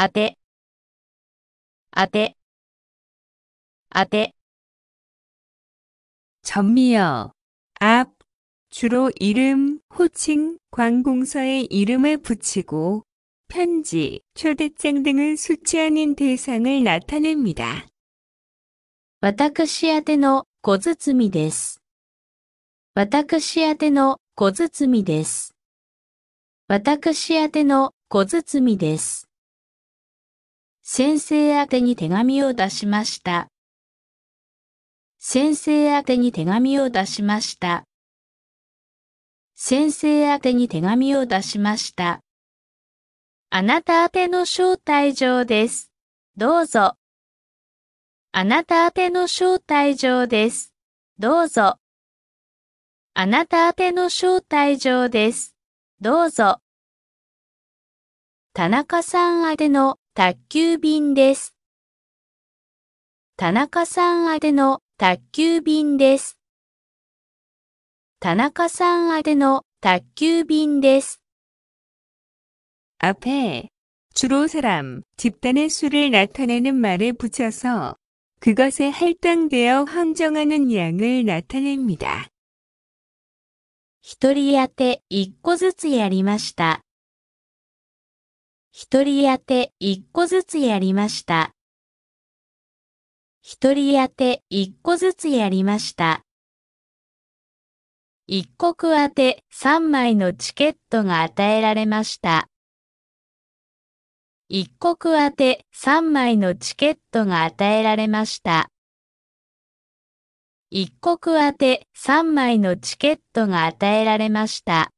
あて、あて、あて。전미よ。あ。主로이름호칭관공서의이름을붙이고편지초대장등을수취하는대상을나타냅니다わたくし宛ての小包みです。わたくしあ。ての小包みです。わたくしあ。ての小包みです。先生宛てに手紙を出しました。先生宛てに手紙を出しました。先生宛てに手紙を出しました。あなた宛ての招待状です。どうぞ。あなた宛ての招待状です。どうぞ。あなた宛ての招待状です。どうぞ。田中さん宛ての宅急便です。田中さん宛ての宅急便です。田中さん宛ての宅急便です。앞에주로사람집단의수를나타내는말에붙여서그것에할당되어헌정하는양을나타냅니다1人宛て1個ずつやりました。一人当て一個ずつやりました。一人当て一個ずつやりました。一国宛て三枚のチケットが与えられました。一国宛て三枚のチケットが与えられました。一国宛て三枚のチケットが与えられました。